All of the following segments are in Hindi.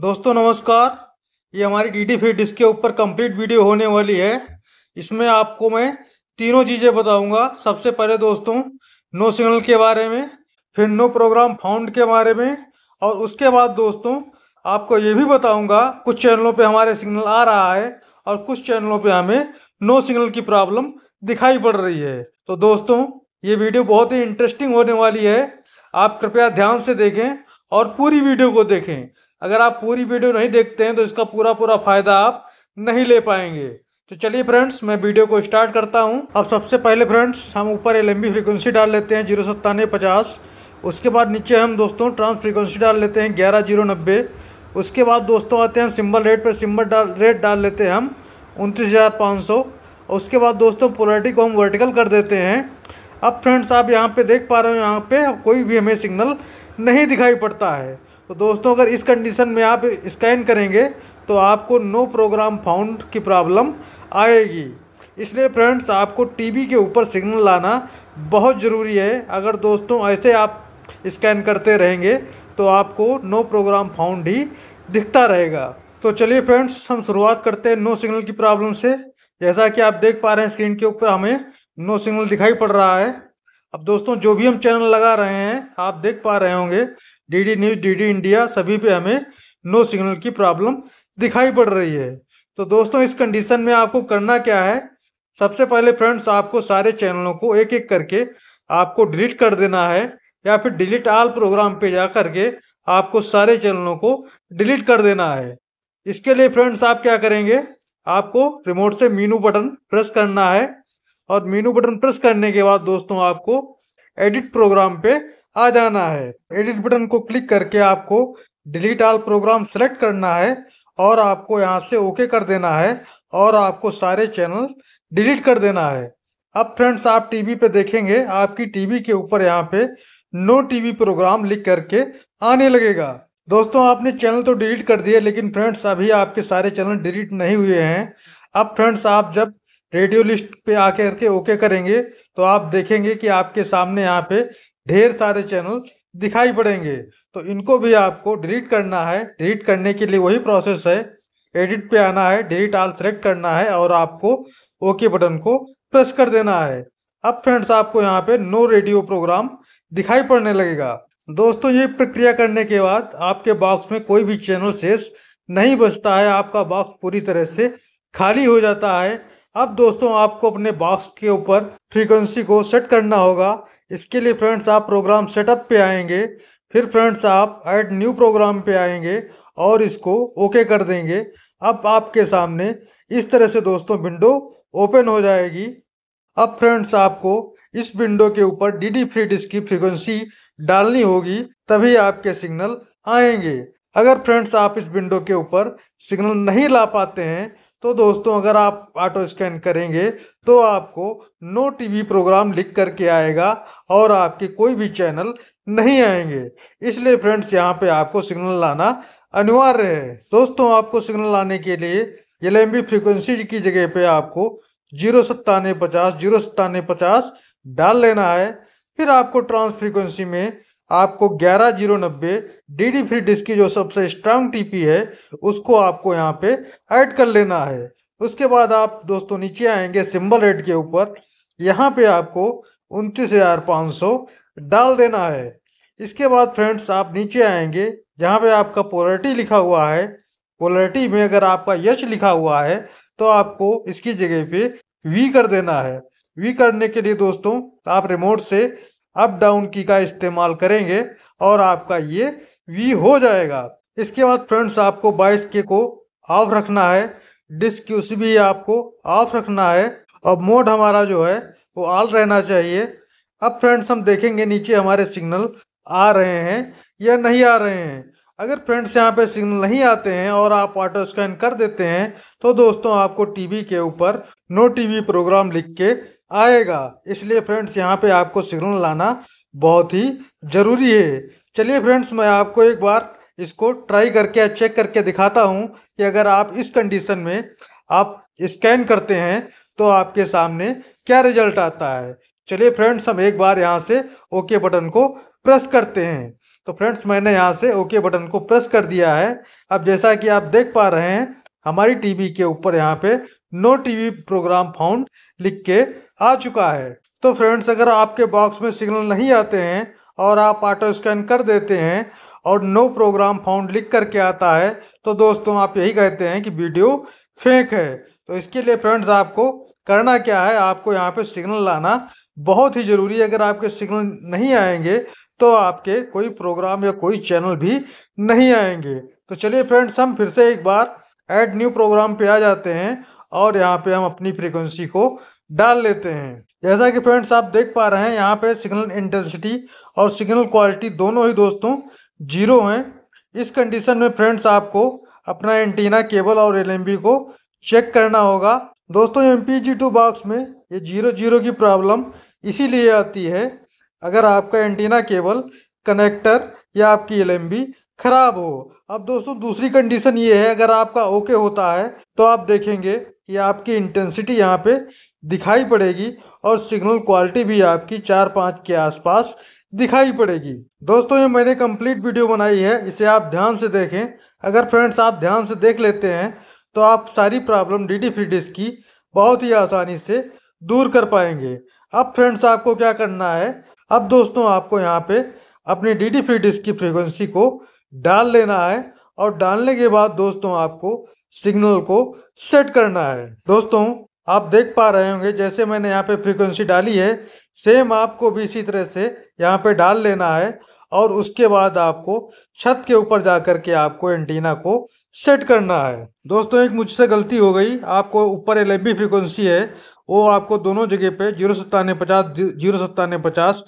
दोस्तों नमस्कार ये हमारी डी डी फ्री डिस्क के ऊपर कंप्लीट वीडियो होने वाली है इसमें आपको मैं तीनों चीज़ें बताऊंगा सबसे पहले दोस्तों नो सिग्नल के बारे में फिर नो प्रोग्राम फाउंड के बारे में और उसके बाद दोस्तों आपको ये भी बताऊंगा कुछ चैनलों पे हमारे सिग्नल आ रहा है और कुछ चैनलों पर हमें नो सिग्नल की प्रॉब्लम दिखाई पड़ रही है तो दोस्तों ये वीडियो बहुत ही इंटरेस्टिंग होने वाली है आप कृपया ध्यान से देखें और पूरी वीडियो को देखें अगर आप पूरी वीडियो नहीं देखते हैं तो इसका पूरा पूरा फ़ायदा आप नहीं ले पाएंगे तो चलिए फ्रेंड्स मैं वीडियो को स्टार्ट करता हूँ अब सबसे पहले फ्रेंड्स हम ऊपर एल फ्रीक्वेंसी डाल लेते हैं जीरो सत्तानवे पचास उसके बाद नीचे हम दोस्तों ट्रांस फ्रीक्वेंसी डाल लेते हैं ग्यारह जीरो नब्बे उसके बाद दोस्तों आते हैं सिम्बल रेट पर सिम्बल डाल रेट डाल लेते हैं हम उनतीस हज़ार पाँच सौ उसके बाद दोस्तों पोलिटी को हम वर्टिकल कर देते हैं अब फ्रेंड्स आप यहाँ पे देख पा रहे हो यहाँ पे कोई भी हमें सिग्नल नहीं दिखाई पड़ता है तो दोस्तों अगर इस कंडीशन में आप स्कैन करेंगे तो आपको नो प्रोग्राम फाउंड की प्रॉब्लम आएगी इसलिए फ्रेंड्स आपको टीवी के ऊपर सिग्नल लाना बहुत ज़रूरी है अगर दोस्तों ऐसे आप स्कैन करते रहेंगे तो आपको नो प्रोग्राम फाउंड ही दिखता रहेगा तो चलिए फ्रेंड्स हम शुरुआत करते हैं नो सिग्नल की प्रॉब्लम से जैसा कि आप देख पा रहे हैं स्क्रीन के ऊपर हमें नो सिग्नल दिखाई पड़ रहा है अब दोस्तों जो भी हम चैनल लगा रहे हैं आप देख पा रहे होंगे डीडी न्यूज़ डी इंडिया सभी पे हमें नो सिग्नल की प्रॉब्लम दिखाई पड़ रही है तो दोस्तों इस कंडीशन में आपको करना क्या है सबसे पहले फ्रेंड्स आपको सारे चैनलों को एक एक करके आपको डिलीट कर देना है या फिर डिलीट आल प्रोग्राम पे जा करके आपको सारे चैनलों को डिलीट कर देना है इसके लिए फ्रेंड्स आप क्या करेंगे आपको रिमोट से मीनू बटन प्रेस करना है और मीनू बटन प्रेस करने के बाद दोस्तों आपको एडिट प्रोग्राम पे आ जाना है एडिट बटन को क्लिक करके आपको डिलीट आल प्रोग्राम सेलेक्ट करना है और आपको यहाँ से ओके कर देना है और आपको सारे चैनल डिलीट कर देना है अब फ्रेंड्स आप टीवी पे देखेंगे आपकी टीवी के ऊपर यहाँ पे नो टीवी प्रोग्राम लिख करके आने लगेगा दोस्तों आपने चैनल तो डिलीट कर दिए लेकिन फ्रेंड्स अभी आपके सारे चैनल डिलीट नहीं हुए हैं अब फ्रेंड्स आप जब रेडियो लिस्ट पे आकर के ओके करेंगे तो आप देखेंगे कि आपके सामने यहाँ पे ढेर सारे चैनल दिखाई पड़ेंगे तो इनको भी आपको डिलीट करना है डिलीट करने के लिए वही प्रोसेस है एडिट पे आना है डिलीट आल सेलेक्ट करना है और आपको ओके बटन को प्रेस कर देना है अब फ्रेंड्स आपको यहाँ पे नो रेडियो प्रोग्राम दिखाई पड़ने लगेगा दोस्तों ये प्रक्रिया करने के बाद आपके बॉक्स में कोई भी चैनल शेष नहीं बचता है आपका बॉक्स पूरी तरह से खाली हो जाता है अब दोस्तों आपको अपने बॉक्स के ऊपर फ्रीक्वेंसी को सेट करना होगा इसके लिए फ्रेंड्स आप प्रोग्राम सेटअप पे आएंगे फिर फ्रेंड्स आप ऐड न्यू प्रोग्राम पे आएंगे और इसको ओके कर देंगे अब आपके सामने इस तरह से दोस्तों विंडो ओपन हो जाएगी अब फ्रेंड्स आपको इस विंडो के ऊपर डी डी फ्री डिस्क की फ्रिक्वेंसी डालनी होगी तभी आपके सिग्नल आएंगे अगर फ्रेंड्स आप इस विंडो के ऊपर सिग्नल नहीं ला पाते हैं तो दोस्तों अगर आप ऑटो स्कैन करेंगे तो आपको नो टीवी प्रोग्राम लिख करके आएगा और आपके कोई भी चैनल नहीं आएंगे इसलिए फ्रेंड्स यहाँ पे आपको सिग्नल लाना अनिवार्य है दोस्तों आपको सिग्नल लाने के लिए एल एम फ्रीक्वेंसी की जगह पे आपको जीरो सत्तानवे पचास जीरो सत्तानवे पचास डाल लेना है फिर आपको ट्रांस फ्रीक्वेंसी में आपको ग्यारह जीरो नब्बे डी डी फ्री डिस्क की जो सबसे स्ट्रांग टीपी है उसको आपको यहाँ पे ऐड कर लेना है उसके बाद आप दोस्तों नीचे आएंगे सिंबल रेट के ऊपर यहाँ पे आपको उनतीस हज़ार पाँच सौ डाल देना है इसके बाद फ्रेंड्स आप नीचे आएंगे जहाँ पे आपका पोलरिटी लिखा हुआ है पोलरिटी में अगर आपका यश लिखा हुआ है तो आपको इसकी जगह पर वी कर देना है वी करने के लिए दोस्तों आप रिमोट से अप डाउन की का इस्तेमाल करेंगे और आपका ये वी हो जाएगा इसके बाद फ्रेंड्स आपको बाईस के को ऑफ रखना है डिस्क उसी भी आपको ऑफ रखना है और मोड हमारा जो है वो ऑल रहना चाहिए अब फ्रेंड्स हम देखेंगे नीचे हमारे सिग्नल आ रहे हैं या नहीं आ रहे हैं अगर फ्रेंड्स यहाँ पे सिग्नल नहीं आते हैं और आप ऑटो स्कैन कर देते हैं तो दोस्तों आपको टीवी के ऊपर नो टीवी प्रोग्राम लिख के आएगा इसलिए फ्रेंड्स यहाँ पे आपको सिग्नल लाना बहुत ही ज़रूरी है चलिए फ्रेंड्स मैं आपको एक बार इसको ट्राई करके चेक करके दिखाता हूँ कि अगर आप इस कंडीशन में आप स्कैन करते हैं तो आपके सामने क्या रिजल्ट आता है चलिए फ्रेंड्स हम एक बार यहाँ से ओके बटन को प्रेस करते हैं तो फ्रेंड्स मैंने यहाँ से ओके बटन को प्रेस कर दिया है अब जैसा कि आप देख पा रहे हैं हमारी टीवी के ऊपर यहाँ पे नो टीवी प्रोग्राम फाउंड लिख के आ चुका है तो फ्रेंड्स अगर आपके बॉक्स में सिग्नल नहीं आते हैं और आप ऑटो स्कैन कर देते हैं और नो प्रोग्राम फाउंड लिख करके आता है तो दोस्तों आप यही कहते हैं कि वीडियो फेंक है तो इसके लिए फ्रेंड्स आपको करना क्या है आपको यहाँ पे सिग्नल लाना बहुत ही ज़रूरी है अगर आपके सिग्नल नहीं आएंगे तो आपके कोई प्रोग्राम या कोई चैनल भी नहीं आएंगे तो चलिए फ्रेंड्स हम फिर से एक बार ऐड न्यू प्रोग्राम पे आ जाते हैं और यहाँ पे हम अपनी फ्रीक्वेंसी को डाल लेते हैं जैसा कि फ्रेंड्स आप देख पा रहे हैं यहाँ पे सिग्नल इंटेंसिटी और सिग्नल क्वालिटी दोनों ही दोस्तों जीरो हैं इस कंडीशन में फ्रेंड्स आपको अपना एंटीना केबल और एल को चेक करना होगा दोस्तों एम पी बॉक्स में ये जीरो जीरो की प्रॉब्लम इसीलिए आती है अगर आपका एंटीना केबल कनेक्टर या आपकी एल खराब हो अब दोस्तों दूसरी कंडीशन ये है अगर आपका ओके होता है तो आप देखेंगे कि आपकी इंटेंसिटी यहाँ पे दिखाई पड़ेगी और सिग्नल क्वालिटी भी आपकी चार पाँच के आसपास दिखाई पड़ेगी दोस्तों ये मैंने कंप्लीट वीडियो बनाई है इसे आप ध्यान से देखें अगर फ्रेंड्स आप ध्यान से देख लेते हैं तो आप सारी प्रॉब्लम डी डी की बहुत ही आसानी से दूर कर पाएंगे अब फ्रेंड्स आपको क्या करना है अब दोस्तों आपको यहाँ पे अपनी डी डी की फ्रीक्वेंसी को डाल लेना है और डालने के बाद दोस्तों आपको सिग्नल को सेट करना है दोस्तों आप देख पा रहे होंगे जैसे मैंने यहाँ पे फ्रीक्वेंसी डाली है सेम आपको भी इसी तरह से यहाँ पे डाल लेना है और उसके बाद आपको छत के ऊपर जा कर के आपको एंटीना को सेट करना है दोस्तों एक मुझसे गलती हो गई आपको ऊपर एल फ्रीक्वेंसी है वो आपको दोनों जगह पे जीरो सत्तानवे पचास जीरो सत्तानवे पचास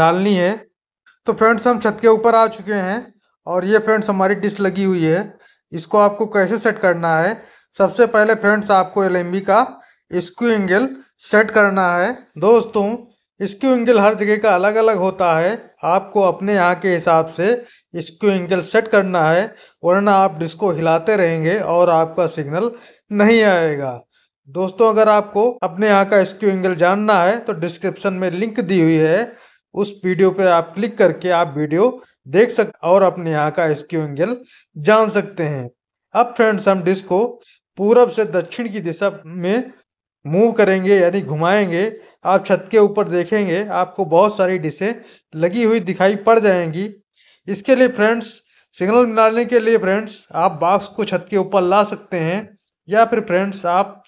डालनी है तो फ्रेंड्स हम छत के ऊपर आ चुके हैं और ये फ्रेंड्स हमारी डिस्क लगी हुई है इसको आपको कैसे सेट करना है सबसे पहले फ्रेंड्स आपको एल का स्क्यू एंगल सेट करना है दोस्तों स्क्यू एंगल हर जगह का अलग अलग होता है आपको अपने यहाँ के हिसाब से स्क्यू एंगल सेट करना है वरना आप डिस्को को हिलाते रहेंगे और आपका सिग्नल नहीं आएगा दोस्तों अगर आपको अपने यहाँ का स्क्यू एंगल जानना है तो डिस्क्रिप्शन में लिंक दी हुई है उस वीडियो पर आप क्लिक करके आप वीडियो देख सक और अपने यहाँ का स्क्यू एंगल जान सकते हैं अब फ्रेंड्स हम डिस्क को पूरब से दक्षिण की दिशा में मूव करेंगे यानी घुमाएंगे आप छत के ऊपर देखेंगे आपको बहुत सारी डिशें लगी हुई दिखाई पड़ जाएंगी इसके लिए फ्रेंड्स सिग्नल मिलाने के लिए फ्रेंड्स आप बॉक्स को छत के ऊपर ला सकते हैं या फिर फ्रेंड्स आप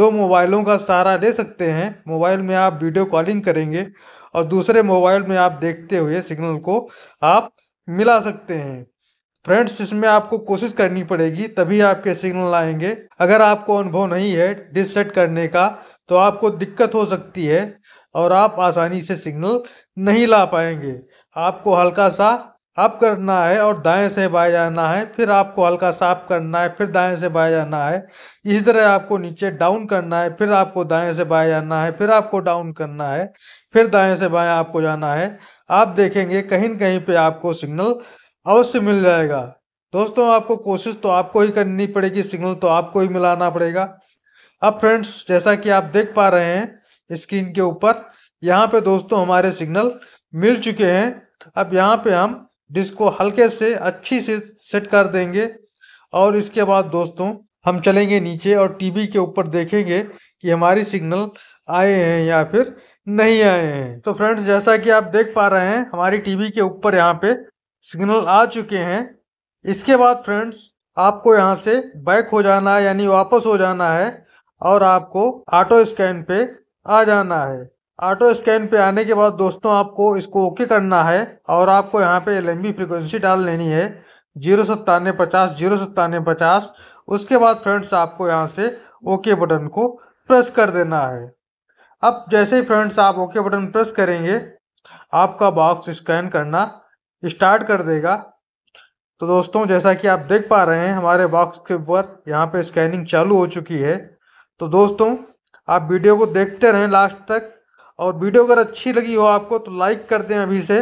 दो मोबाइलों का सहारा ले सकते हैं मोबाइल में आप वीडियो कॉलिंग करेंगे और दूसरे मोबाइल में आप देखते हुए सिग्नल को आप मिला सकते हैं फ्रेंड्स इसमें आपको कोशिश करनी पड़ेगी तभी आपके सिग्नल आएंगे अगर आपको अनुभव नहीं है डिस सेट करने का तो आपको दिक्कत हो सकती है और आप आसानी से सिग्नल नहीं ला पाएंगे आपको हल्का सा अप करना है और दाएं से बाएं जाना है फिर आपको हल्का साफ करना है फिर दाएं से बाएं जाना है इसी तरह आपको नीचे डाउन करना है फिर आपको दाएं से बाएं जाना है फिर आपको डाउन करना है फिर दाएं से बाएं आपको जाना है आप देखेंगे कहीं न कहीं पे आपको सिग्नल अवश्य मिल जाएगा दोस्तों आपको कोशिश तो आपको ही करनी पड़ेगी सिग्नल तो आपको ही मिलाना पड़ेगा अब फ्रेंड्स जैसा कि आप देख पा रहे हैं स्क्रीन के ऊपर यहाँ पे दोस्तों हमारे सिग्नल मिल चुके हैं अब यहाँ पे हम जिसको को हल्के से अच्छी से सेट कर देंगे और इसके बाद दोस्तों हम चलेंगे नीचे और टीवी के ऊपर देखेंगे कि हमारी सिग्नल आए हैं या फिर नहीं आए हैं तो फ्रेंड्स जैसा कि आप देख पा रहे हैं हमारी टीवी के ऊपर यहाँ पे सिग्नल आ चुके हैं इसके बाद फ्रेंड्स आपको यहाँ से बैक हो जाना है यानी वापस हो जाना है और आपको ऑटो स्कैन पे आ जाना है ऑटो स्कैन पे आने के बाद दोस्तों आपको इसको ओके करना है और आपको यहाँ पे एल फ्रिक्वेंसी डाल लेनी है जीरो सत्तानवे पचास जीरो सत्तानवे पचास उसके बाद फ्रेंड्स आपको यहाँ से ओके बटन को प्रेस कर देना है अब जैसे ही फ्रेंड्स आप ओके बटन प्रेस करेंगे आपका बॉक्स स्कैन करना स्टार्ट कर देगा तो दोस्तों जैसा कि आप देख पा रहे हैं हमारे बॉक्स के ऊपर यहाँ पे स्कैनिंग चालू हो चुकी है तो दोस्तों आप वीडियो को देखते रहें लास्ट तक और वीडियो अगर अच्छी लगी हो आपको तो लाइक कर दें अभी से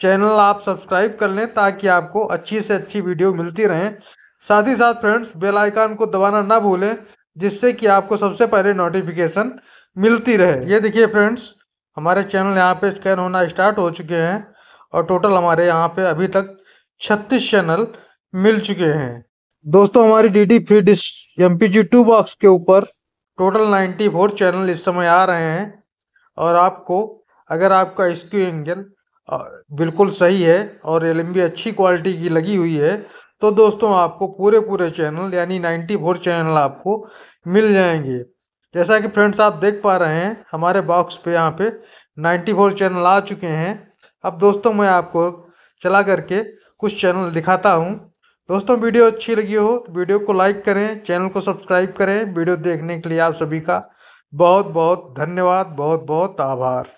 चैनल आप सब्सक्राइब कर लें ताकि आपको अच्छी से अच्छी वीडियो मिलती रहें साथ ही साथ फ्रेंड्स बेल आइकन को दबाना ना भूलें जिससे कि आपको सबसे पहले नोटिफिकेशन मिलती रहे ये देखिए फ्रेंड्स हमारे चैनल यहाँ पे स्कैन होना स्टार्ट हो चुके हैं और टोटल हमारे यहाँ पे अभी तक 36 चैनल मिल चुके हैं दोस्तों हमारी D D free dish M P G two box के ऊपर टोटल 94 चैनल इस समय आ रहे हैं और आपको अगर आपका स्क्यू एंगल बिल्कुल सही है और एल अच्छी क्वालिटी की लगी हुई है तो दोस्तों आपको पूरे पूरे चैनल यानी नाइन्टी फोर चैनल आपको मिल जाएंगे जैसा कि फ्रेंड्स आप देख पा रहे हैं हमारे बॉक्स पे यहाँ पे फोर चैनल आ चुके हैं अब दोस्तों मैं आपको चला करके कुछ चैनल दिखाता हूँ दोस्तों वीडियो अच्छी लगी हो तो वीडियो को लाइक करें चैनल को सब्सक्राइब करें वीडियो देखने के लिए आप सभी का बहुत बहुत धन्यवाद बहुत बहुत आभार